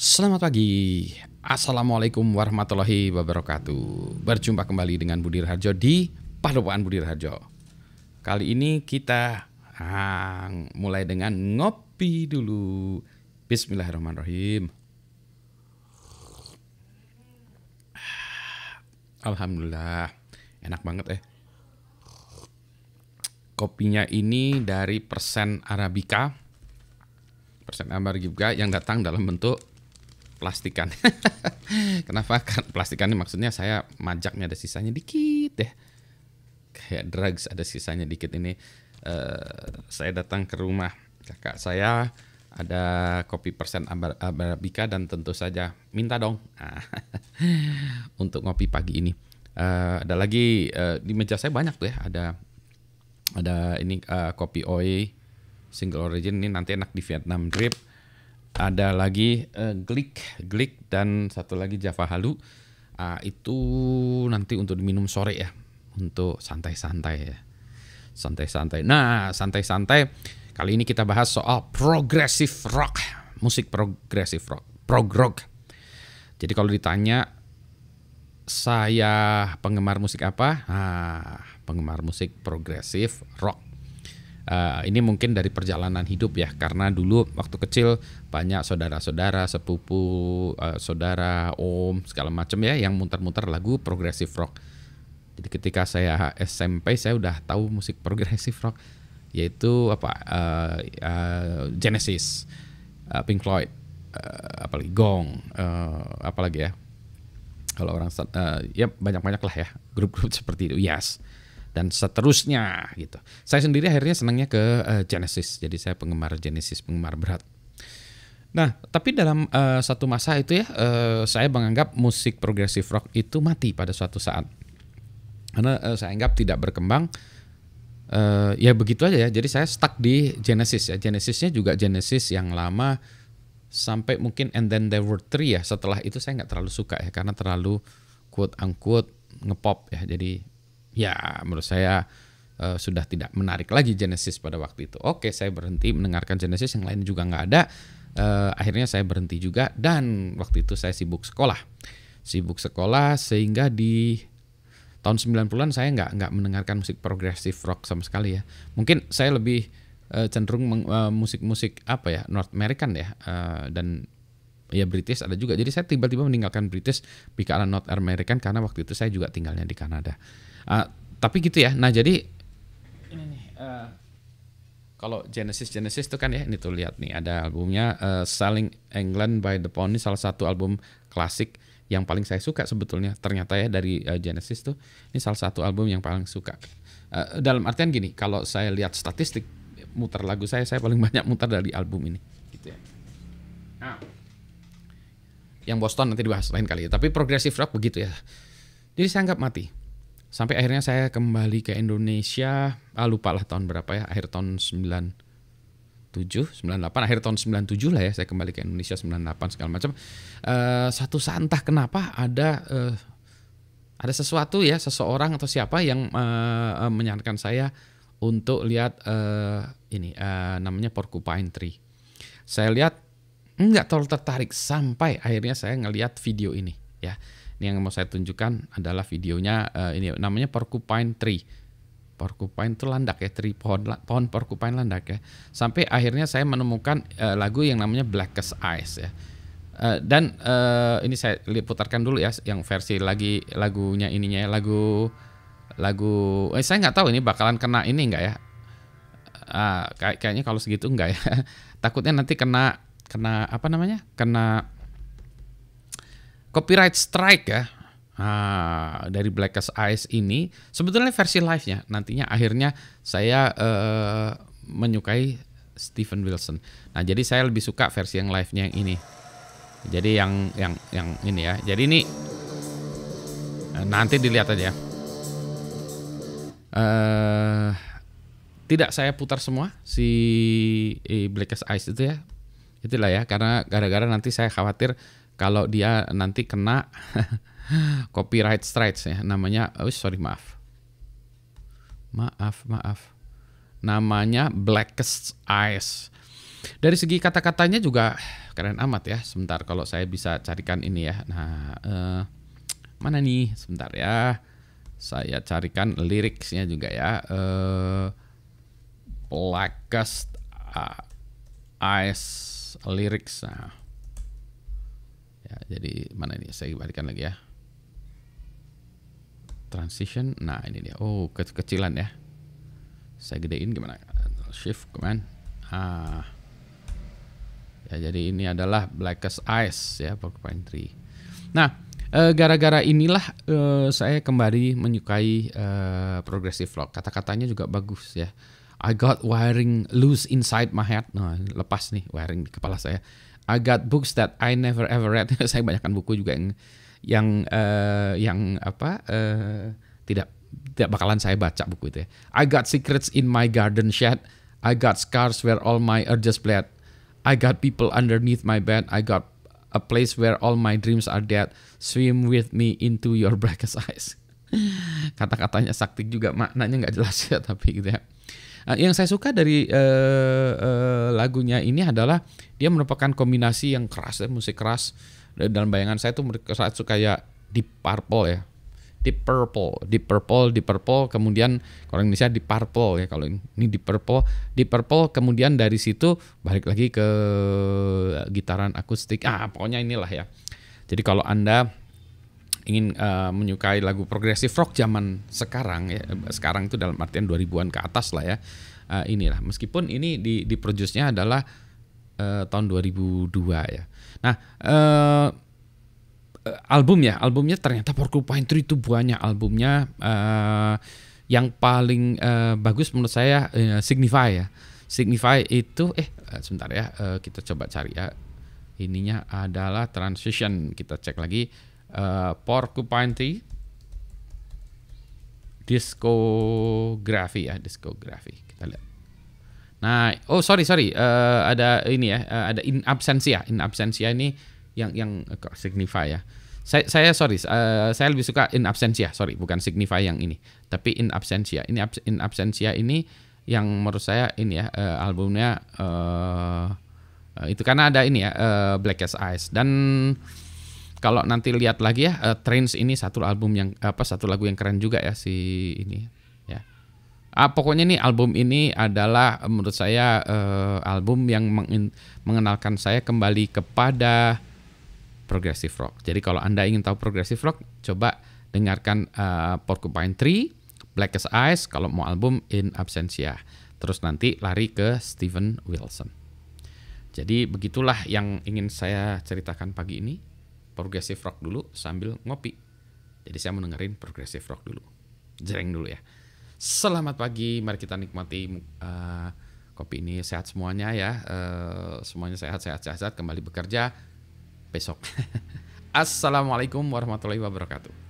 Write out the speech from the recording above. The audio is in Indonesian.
Selamat pagi, Assalamualaikum warahmatullahi wabarakatuh Berjumpa kembali dengan Budi Harjo di Paduaan Budi Harjo Kali ini kita ah, mulai dengan ngopi dulu Bismillahirrahmanirrahim Alhamdulillah, enak banget eh Kopinya ini dari persen Arabica Persen Arabica yang datang dalam bentuk plastikan. Kenapa? Kan plastikan ini maksudnya saya majaknya ada sisanya dikit deh. Kayak drugs ada sisanya dikit ini. Uh, saya datang ke rumah kakak saya ada kopi persen arabica dan tentu saja minta dong nah, untuk ngopi pagi ini. Uh, ada lagi uh, di meja saya banyak tuh ya ada ada ini uh, kopi oi single origin ini nanti enak di Vietnam drip ada lagi uh, Glik, Glik dan satu lagi Java Halu. Uh, itu nanti untuk diminum sore ya, untuk santai-santai ya. Santai-santai. Nah, santai-santai kali ini kita bahas soal progressive rock, musik progressive rock, prog rock. Jadi kalau ditanya saya penggemar musik apa? Nah, penggemar musik progressive rock. Eh, ini mungkin dari perjalanan hidup ya karena dulu waktu kecil banyak saudara-saudara sepupu uh, saudara om segala macam ya yang muter-muter lagu progressive rock jadi ketika saya SMP saya udah tahu musik progressive rock yaitu apa uh, uh, Genesis uh, Pink Floyd uh, apalagi Gong uh, apalagi ya kalau orang uh, ya banyak-banyak lah ya grup-grup seperti itu Yes dan seterusnya gitu. Saya sendiri akhirnya senangnya ke uh, Genesis. Jadi saya penggemar Genesis, penggemar berat. Nah, tapi dalam uh, satu masa itu ya, uh, saya menganggap musik progressive rock itu mati pada suatu saat. Karena uh, saya anggap tidak berkembang. Uh, ya begitu aja ya. Jadi saya stuck di Genesis ya. Genesisnya juga Genesis yang lama sampai mungkin And Then There Were Three ya. Setelah itu saya nggak terlalu suka ya karena terlalu quote unquote ngepop ya. Jadi ya menurut saya e, sudah tidak menarik lagi Genesis pada waktu itu. Oke, saya berhenti mendengarkan Genesis yang lain juga nggak ada. E, akhirnya saya berhenti juga dan waktu itu saya sibuk sekolah, sibuk sekolah sehingga di tahun 90-an saya nggak nggak mendengarkan musik progresif rock sama sekali ya. Mungkin saya lebih eh, cenderung musik-musik musik -musik apa ya North American ya uh, dan ya British ada juga. Jadi saya tiba-tiba meninggalkan British bicara North American karena waktu itu saya juga tinggalnya di Kanada. Uh, tapi gitu ya. Nah jadi ini nih. Uh, kalau Genesis Genesis itu kan ya ini tuh lihat nih ada albumnya uh, Selling England by the Pony salah satu album klasik yang paling saya suka sebetulnya ternyata ya dari uh, Genesis tuh ini salah satu album yang paling suka uh, dalam artian gini kalau saya lihat statistik mutar lagu saya saya paling banyak mutar dari album ini gitu ya nah yang Boston nanti dibahas lain kali Tapi progresif rock begitu ya. Jadi saya anggap mati. Sampai akhirnya saya kembali ke Indonesia, ah, lupa lah tahun berapa ya, akhir tahun 97, 98, akhir tahun 97 lah ya saya kembali ke Indonesia 98 segala macam. Uh, satu santah kenapa ada uh, ada sesuatu ya seseorang atau siapa yang uh, uh, menyarankan saya untuk lihat uh, ini uh, namanya porcupine tree. Saya lihat nggak terlalu tertarik sampai akhirnya saya ngelihat video ini ya. Ini yang mau saya tunjukkan adalah videonya uh, ini namanya Porcupine Tree. Porcupine itu landak ya, tree pohon pohon porcupine landak ya. Sampai akhirnya saya menemukan uh, lagu yang namanya Blackest Eyes ya. Uh, dan uh, ini saya putarkan dulu ya yang versi lagi lagunya ininya ya, lagu lagu eh saya nggak tahu ini bakalan kena ini nggak ya. Uh, kayak kayaknya kalau segitu enggak ya. Takutnya nanti kena kena apa namanya kena copyright strike ya Nah, dari Blackest Eyes ini sebetulnya versi live-nya nantinya akhirnya saya uh, menyukai Stephen Wilson. Nah, jadi saya lebih suka versi yang live-nya yang ini. Jadi yang yang yang ini ya. Jadi ini eh, nah, nanti dilihat aja. Uh, tidak saya putar semua si Blackest Eyes itu ya itulah ya karena gara-gara nanti saya khawatir kalau dia nanti kena copyright strikes ya namanya oh sorry maaf maaf maaf namanya blackest eyes dari segi kata-katanya juga keren amat ya sebentar kalau saya bisa carikan ini ya nah eh, mana nih sebentar ya saya carikan liriknya juga ya eh, blackest Ice Lyrics. Nah. Ya, jadi mana ini? Saya balikan lagi ya. Transition. Nah, ini dia. Oh, ke kekecilan ya. Saya gedein gimana? Shift command. Ah. Ya, jadi ini adalah Blackest Ice ya point three Nah, eh, gara-gara e, inilah e, saya kembali menyukai e, eh, progressive vlog. Kata-katanya juga bagus ya. I got wiring loose inside my head. Nah, lepas nih wiring di kepala saya. I got books that I never ever read. saya banyakkan buku juga yang yang uh, yang apa uh, tidak tidak bakalan saya baca buku itu ya. I got secrets in my garden shed. I got scars where all my urges bled. I got people underneath my bed. I got a place where all my dreams are dead. Swim with me into your blackest eyes. Kata-katanya sakti juga maknanya nggak jelas ya tapi gitu ya. Ah, yang saya suka dari uh, uh, lagunya ini adalah dia merupakan kombinasi yang keras, ya, musik keras. Dalam bayangan saya tuh saat suka ya Deep Purple ya. Deep Purple, Deep Purple, Deep Purple, kemudian kalau Indonesia Deep Purple ya kalau ini Deep Purple, Deep Purple, kemudian dari situ balik lagi ke gitaran akustik, ah pokoknya inilah ya. Jadi kalau anda ingin uh, menyukai lagu progresif rock zaman sekarang ya sekarang itu dalam artian 2000-an ke atas lah ya uh, inilah meskipun ini di di produce-nya adalah uh, tahun 2002 ya nah uh, album ya albumnya ternyata Porcupine Tree itu banyak albumnya uh, yang paling uh, bagus menurut saya uh, Signify ya Signify itu eh sebentar ya uh, kita coba cari ya ininya adalah transition kita cek lagi uh, porcupine tree diskografi ya diskografi kita lihat nah oh sorry sorry uh, ada ini ya uh, ada in absentia in absentia ini yang yang uh, signify ya saya, saya sorry uh, saya lebih suka in absentia sorry bukan signify yang ini tapi in absentia ini abs, in absentia ini yang menurut saya ini ya uh, albumnya uh, itu karena ada ini ya uh, as Eyes dan kalau nanti lihat lagi ya uh, Trains ini satu album yang apa satu lagu yang keren juga ya si ini ya. Ah, pokoknya nih album ini adalah menurut saya uh, album yang mengenalkan saya kembali kepada progressive rock. Jadi kalau Anda ingin tahu progressive rock, coba dengarkan uh, Porcupine Tree, Black as Ice kalau mau album In Absentia. Terus nanti lari ke Steven Wilson. Jadi begitulah yang ingin saya ceritakan pagi ini progressive rock dulu sambil ngopi. Jadi saya mau dengerin progressive rock dulu. Jereng dulu ya. Selamat pagi, mari kita nikmati uh, kopi ini. Sehat semuanya ya. Uh, semuanya sehat, sehat, sehat, sehat. Kembali bekerja besok. Assalamualaikum warahmatullahi wabarakatuh.